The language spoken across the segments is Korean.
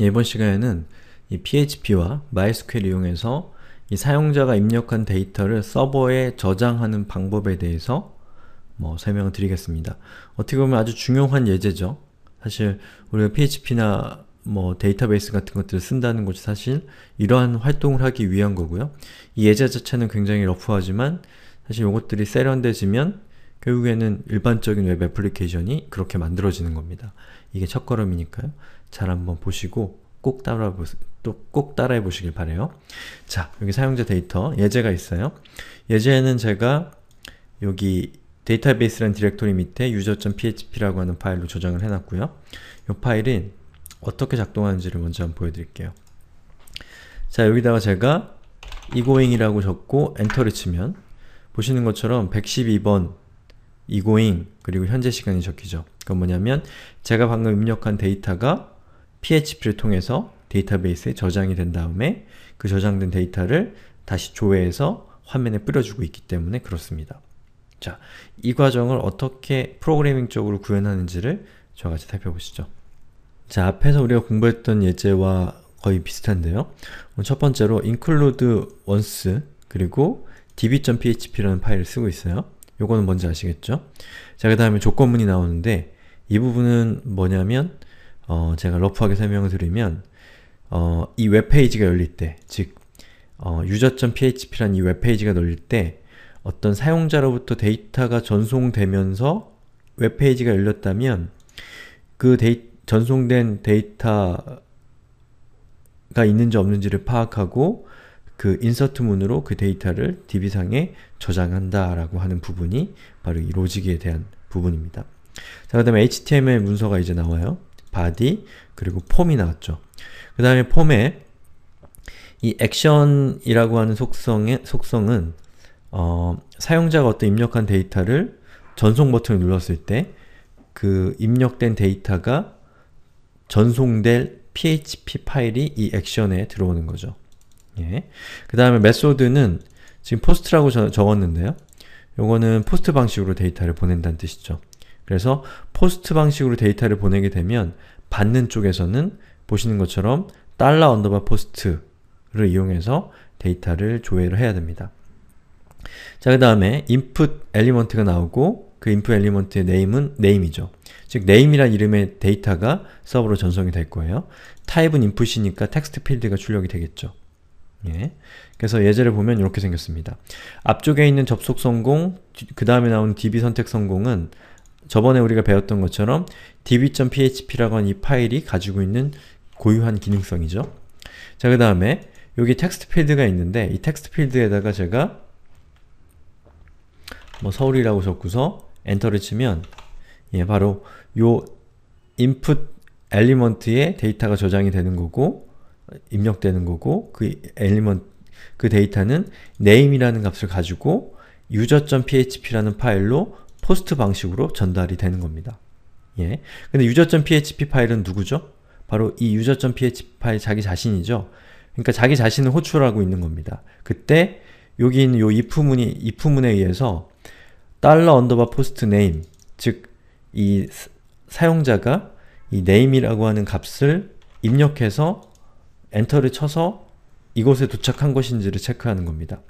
예, 이번 시간에는 이 PHP와 MySQL 이용해서 이 사용자가 입력한 데이터를 서버에 저장하는 방법에 대해서 뭐 설명을 드리겠습니다. 어떻게 보면 아주 중요한 예제죠. 사실 우리가 PHP나 뭐 데이터베이스 같은 것들을 쓴다는 것이 사실 이러한 활동을 하기 위한 거고요. 이 예제 자체는 굉장히 러프하지만 사실 이것들이 세련되지면 결국에는 일반적인 웹 애플리케이션이 그렇게 만들어지는 겁니다. 이게 첫걸음이니까요. 잘 한번 보시고 꼭 따라 또꼭 따라해 보시길 바래요. 자, 여기 사용자 데이터 예제가 있어요. 예제에는 제가 여기 데이터베이스라는 디렉토리 밑에 user.php라고 하는 파일로 저장을 해놨고요. 이 파일은 어떻게 작동하는지를 먼저 한번 보여드릴게요. 자, 여기다가 제가 egoing이라고 적고 엔터를 치면 보시는 것처럼 112번 egoing 그리고 현재 시간이 적히죠. 그건 뭐냐면 제가 방금 입력한 데이터가 PHP를 통해서 데이터베이스에 저장이 된 다음에 그 저장된 데이터를 다시 조회해서 화면에 뿌려주고 있기 때문에 그렇습니다. 자, 이 과정을 어떻게 프로그래밍 쪽으로 구현하는지를 저와 같이 살펴보시죠. 자, 앞에서 우리가 공부했던 예제와 거의 비슷한데요. 어, 첫 번째로 include once 그리고 db.php라는 파일을 쓰고 있어요. 요거는 뭔지 아시겠죠? 자, 그 다음에 조건문이 나오는데 이 부분은 뭐냐면 어, 제가 러프하게 설명을 드리면 어, 이 웹페이지가 열릴 때, 즉 어, user.php란 이 웹페이지가 열릴 때 어떤 사용자로부터 데이터가 전송되면서 웹페이지가 열렸다면 그 데이, 전송된 데이터가 있는지 없는지를 파악하고 그 인서트 문으로 그 데이터를 db상에 저장한다라고 하는 부분이 바로 이 로직에 대한 부분입니다. 자, 그 다음에 HTML 문서가 이제 나와요. body, 그리고 폼이 나왔죠. 그 다음에 폼에 이 action이라고 하는 속성의, 속성은 어, 사용자가 어떤 입력한 데이터를 전송 버튼을 눌렀을 때 그 입력된 데이터가 전송될 PHP 파일이 이 액션에 들어오는 거죠. 예. 그 다음에 메소드는 지금 포스트라고 저, 적었는데요. 요거는 포스트 방식으로 데이터를 보낸다는 뜻이죠. 그래서 포스트 방식으로 데이터를 보내게 되면 받는 쪽에서는 보시는 것처럼 달러 언더바 포스트를 이용해서 데이터를 조회를 해야 됩니다. 자, 그 다음에 input e e l m e n t 가 나오고 그 input e e l m e n t 의 name은 name이죠. 즉, name이란 이름의 데이터가 서버로 전송이 될 거예요. t y p e 은 input이니까 텍스트 필드가 출력이 되겠죠. 예. 그래서 예제를 보면 이렇게 생겼습니다. 앞쪽에 있는 접속 성공, 그 다음에 나온 db 선택 성공은 저번에 우리가 배웠던 것처럼 db.php라고 하는 이 파일이 가지고 있는 고유한 기능성이죠. 자, 그 다음에 여기 텍스트 필드가 있는데 이 텍스트 필드에다가 제가 뭐 서울이라고 적고서 엔터를 치면 예, 바로 요 input 엘리먼트에 데이터가 저장이 되는 거고 입력되는 거고 그 엘리먼트 그 데이터는 name이라는 값을 가지고 user.php라는 파일로 포스트 방식으로 전달이 되는 겁니다. 예. 근데 user.php 파일은 누구죠? 바로 이 user.php 파일 자기 자신이죠. 그러니까 자기 자신을 호출하고 있는 겁니다. 그때 여기 있는 요 if문이 if문에 의해서 달러 언더바 포스트 즉이 사용자가 이 name이라고 하는 값을 입력해서 엔터를 쳐서 이곳에 도착한 것인지를 체크하는 겁니다.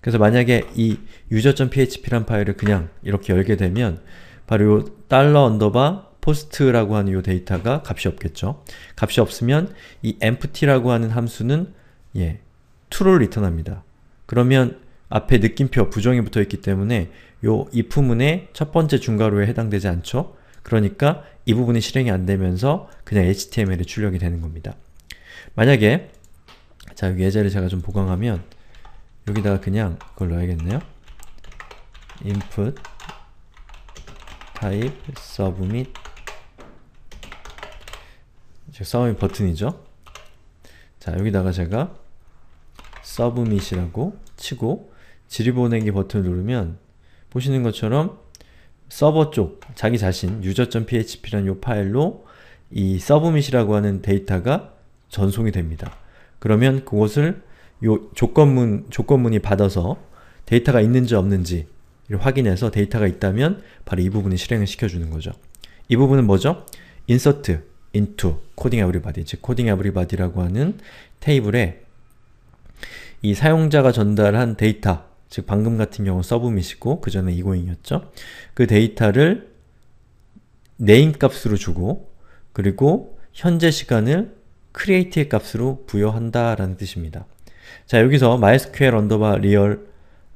그래서 만약에 이 user.php란 파일을 그냥 이렇게 열게 되면 바로 요 달러 언더바 포스트라고 하는 요 데이터가 값이 없겠죠. 값이 없으면 이 empty라고 하는 함수는 예, true를 리턴합니다. 그러면 앞에 느낌표 부정이 붙어있기 때문에 요 if문의 첫 번째 중괄호에 해당되지 않죠? 그러니까 이 부분이 실행이 안 되면서 그냥 HTML에 출력이 되는 겁니다. 만약에 자 여기 예제를 제가 좀 보강하면 여기다가 그냥 그걸 넣어야겠네요. input type sub 및 서브밋 버튼이죠. 자, 여기다가 제가 서브밋이라고 치고 질의 보내기 버튼을 누르면 보시는 것처럼 서버 쪽, 자기 자신 user.php라는 이 파일로 이 서브밋이라고 하는 데이터가 전송이 됩니다. 그러면 그것을 요 조건문 조건문이 받아서 데이터가 있는지 없는지 확인해서 데이터가 있다면 바로 이 부분을 실행을 시켜주는 거죠. 이 부분은 뭐죠? insert into coding everybody, 즉 coding everybody라고 하는 테이블에 이 사용자가 전달한 데이터, 즉 방금 같은 경우 서브밋이고 그 전에 이고잉이었죠. 그 데이터를 name 값으로 주고 그리고 현재 시간을 create의 값으로 부여한다라는 뜻입니다. 자 여기서 mysql 언더바 리얼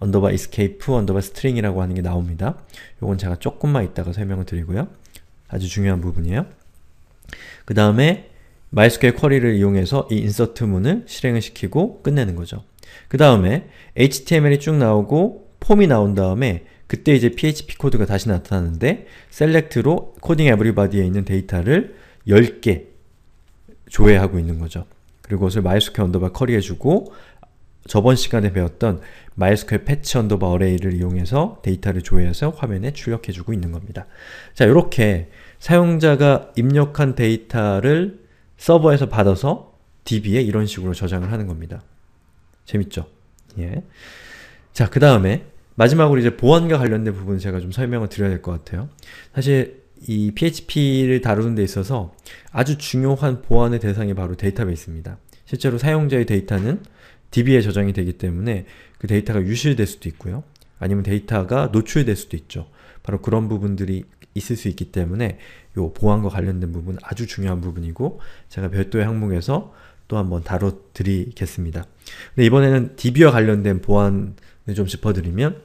언더바 escape 언더바 string이라고 하는 게 나옵니다. 요건 제가 조금만 이따가 설명을 드리고요. 아주 중요한 부분이에요. 그 다음에 MySQL 쿼리를 이용해서 이 인서트문을 실행을 시키고 끝내는 거죠. 그 다음에 HTML이 쭉 나오고 폼이 나온 다음에 그때 이제 PHP 코드가 다시 나타나는데 select로 코딩 에브리바디에 있는 데이터를 10개 조회하고 있는 거죠. 그리고 이것을 MySQL 언더바 커리 해주고 저번 시간에 배웠던 MySQL 패치 언더바 어레이를 이용해서 데이터를 조회해서 화면에 출력해주고 있는 겁니다. 자, 이렇게 사용자가 입력한 데이터를 서버에서 받아서 DB에 이런 식으로 저장을 하는 겁니다. 재밌죠? 예. 자, 그 다음에 마지막으로 이제 보안과 관련된 부분 제가 좀 설명을 드려야 될 것 같아요. 사실 이 PHP를 다루는 데 있어서 아주 중요한 보안의 대상이 바로 데이터베이스입니다. 실제로 사용자의 데이터는 DB에 저장이 되기 때문에 그 데이터가 유실될 수도 있고요. 아니면 데이터가 노출될 수도 있죠. 바로 그런 부분들이 있을 수 있기 때문에 요 보안과 관련된 부분 아주 중요한 부분이고 제가 별도의 항목에서 또 한 번 다뤄드리겠습니다. 근데 이번에는 DB와 관련된 보안을 좀 짚어드리면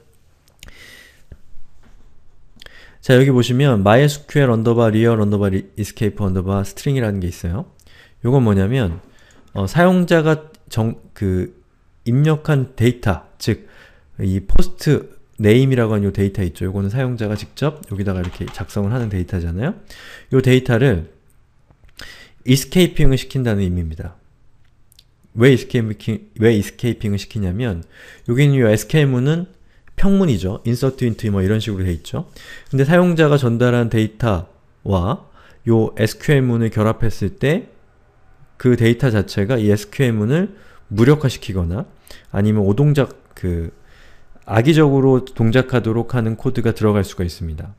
자 여기 보시면 mysql 언더바 real 언더바 escape 언더바 string이라는 게 있어요. 요건 뭐냐면 어, 사용자가 정, 그 입력한 데이터, 즉이 포스트 네임이라고 하는 요 데이터 있죠. 요거는 사용자가 직접 여기다가 이렇게 작성을 하는 데이터잖아요. 요 데이터를 이스케이핑을 시킨다는 의미입니다. 왜 이스케이핑, 왜 이스케이핑을 시키냐면 여기 는요 sk문은 평문이죠. insert i n t 뭐 이런 식으로 돼 있죠. 근데 사용자가 전달한 데이터와 요 SQL문을 결합했을 때 그 데이터 자체가 이 SQL문을 무력화시키거나 아니면 오동작 그 악의적으로 동작하도록 하는 코드가 들어갈 수가 있습니다.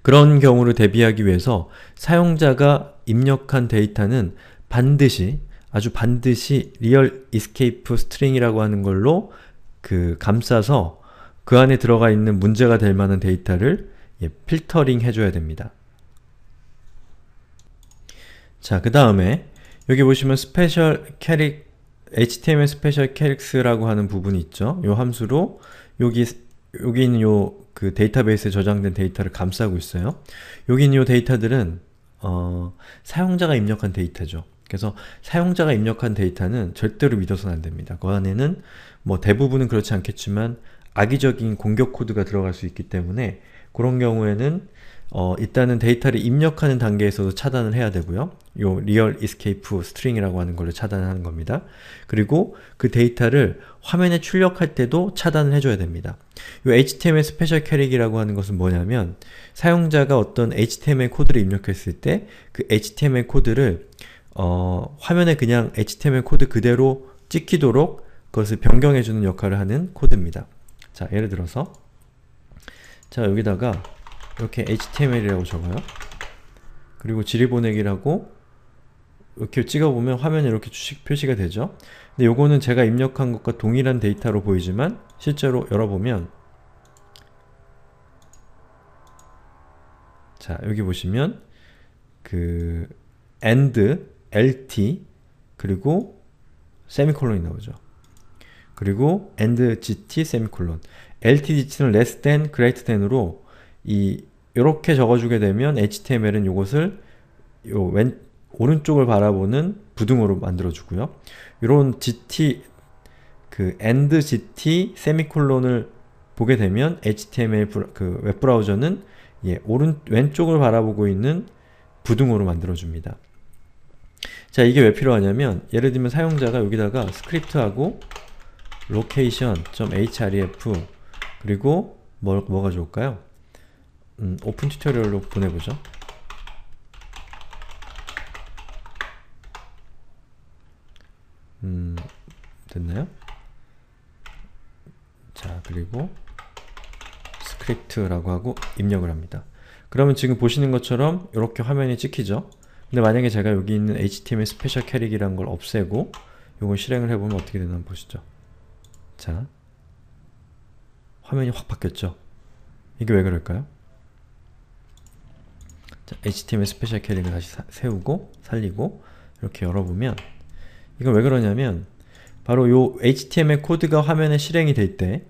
그런 경우를 대비하기 위해서 사용자가 입력한 데이터는 반드시 아주 반드시 리얼 이스케이프 스트링이라고 하는 걸로 그 감싸서 그 안에 들어가 있는 문제가 될 만한 데이터를 예, 필터링 해줘야 됩니다. 자, 그 다음에 여기 보시면 스페셜 캐릭 html 스페셜 캐릭스라고 하는 부분이 있죠. 요 함수로 여기 여기 있는 요 그 데이터베이스에 저장된 데이터를 감싸고 있어요. 여기 있는 요 데이터들은 어, 사용자가 입력한 데이터죠. 그래서 사용자가 입력한 데이터는 절대로 믿어서는 안됩니다. 그 안에는 뭐 대부분은 그렇지 않겠지만 악의적인 공격 코드가 들어갈 수 있기 때문에 그런 경우에는 어, 일단은 데이터를 입력하는 단계에서도 차단을 해야 되고요. 요 리얼 이스케이프 스트링이라고 하는 걸로 차단하는 겁니다. 그리고 그 데이터를 화면에 출력할 때도 차단을 해줘야 됩니다. 요 HTML 스페셜 캐릭이라고 하는 것은 뭐냐면 사용자가 어떤 HTML 코드를 입력했을 때 그 HTML 코드를 어, 화면에 그냥 HTML 코드 그대로 찍히도록 그것을 변경해주는 역할을 하는 코드입니다. 자, 예를 들어서 자, 여기다가 이렇게 HTML이라고 적어요. 그리고 질의보내기라고 이렇게 찍어보면 화면에 이렇게 표시가 되죠. 근데 요거는 제가 입력한 것과 동일한 데이터로 보이지만 실제로 열어보면 자, 여기 보시면 그 end lt 그리고 세미콜론이 나오죠. 그리고 and gt 세미콜론 lt gt는 less than greater than으로 이 요렇게 적어주게 되면 html은 요것을 요 왼, 오른쪽을 바라보는 부등호로 만들어주고요. 요런 gt 그 and gt 세미콜론을 보게 되면 html 그 웹브라우저는 예, 오른 왼쪽을 바라보고 있는 부등호로 만들어줍니다. 자 이게 왜 필요하냐면 예를 들면 사용자가 여기다가 스크립트하고 location.href 그리고 뭐, 뭐가 좋을까요? 음, 오픈 튜토리얼로 보내보죠. 음, 됐나요? 자, 그리고 스크립트라고 하고 입력을 합니다. 그러면 지금 보시는 것처럼 이렇게 화면이 찍히죠? 근데 만약에 제가 여기 있는 html 스페셜 캐릭이라는 걸 없애고 이걸 실행을 해보면 어떻게 되나 보시죠. 자, 화면이 확 바뀌었죠? 이게 왜 그럴까요? 자, html 스페셜 캐릭을 다시 사, 세우고 살리고 이렇게 열어보면 이건 왜 그러냐면 바로 요 html 코드가 화면에 실행이 될때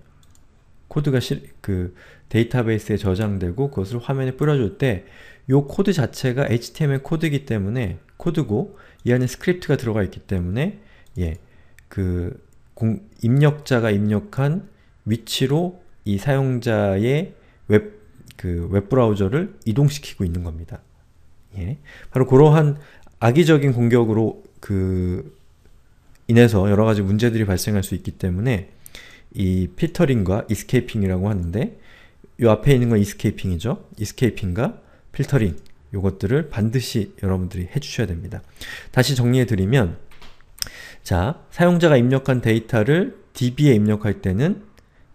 코드가 실, 그 데이터베이스에 저장되고 그것을 화면에 뿌려줄 때 이 코드 자체가 HTML 코드이기 때문에 코드고 이 안에 스크립트가 들어가 있기 때문에 예, 그 입력자가 입력한 위치로 이 사용자의 웹, 그 웹브라우저를 이동시키고 있는 겁니다. 예, 바로 그러한 악의적인 공격으로 그 인해서 여러가지 문제들이 발생할 수 있기 때문에 이 필터링과 이스케이핑이라고 하는데 이 앞에 있는 건 이스케이핑이죠. 이스케이핑과 필터링 요것들을 반드시 여러분들이 해주셔야 됩니다. 다시 정리해드리면 자, 사용자가 입력한 데이터를 db에 입력할 때는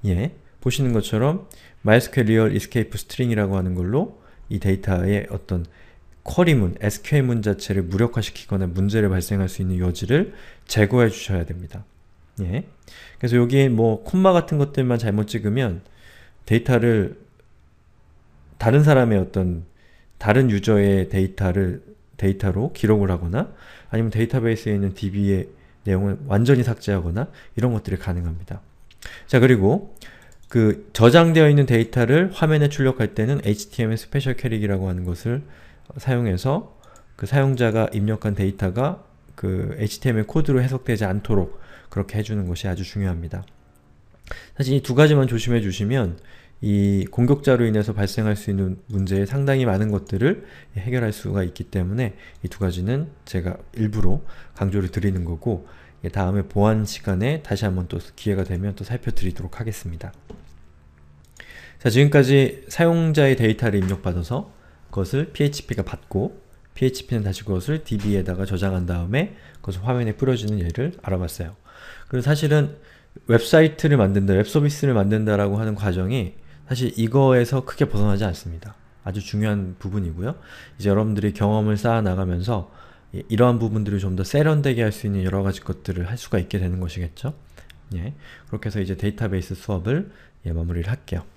예, 보시는 것처럼 mysql escape string이라고 하는 걸로 이 데이터의 어떤 쿼리문, SQL문 자체를 무력화시키거나 문제를 발생할 수 있는 여지를 제거해 주셔야 됩니다. 예. 그래서 여기 뭐 콤마 같은 것들만 잘못 찍으면 데이터를 다른 사람의 어떤 다른 유저의 데이터를 데이터로 기록을 하거나 아니면 데이터베이스에 있는 DB의 내용을 완전히 삭제하거나 이런 것들이 가능합니다. 자 그리고 그 저장되어 있는 데이터를 화면에 출력할 때는 HTML 스페셜 캐릭이라고 하는 것을 사용해서 그 사용자가 입력한 데이터가 그 HTML 코드로 해석되지 않도록 그렇게 해주는 것이 아주 중요합니다. 사실 이 두 가지만 조심해 주시면 이 공격자로 인해서 발생할 수 있는 문제의 상당히 많은 것들을 해결할 수가 있기 때문에 이 두 가지는 제가 일부러 강조를 드리는 거고 예, 다음에 보안 시간에 다시 한번 또 기회가 되면 또 살펴드리도록 하겠습니다. 자 지금까지 사용자의 데이터를 입력받아서 그것을 PHP가 받고 PHP는 다시 그것을 DB에다가 저장한 다음에 그것을 화면에 뿌려주는 예를 알아봤어요. 그리고 사실은 웹사이트를 만든다, 웹서비스를 만든다라고 하는 과정이 사실 이거에서 크게 벗어나지 않습니다. 아주 중요한 부분이고요. 이제 여러분들이 경험을 쌓아 나가면서 이러한 부분들을 좀 더 세련되게 할 수 있는 여러 가지 것들을 할 수가 있게 되는 것이겠죠. 예, 그렇게 해서 이제 데이터베이스 수업을 예, 마무리를 할게요.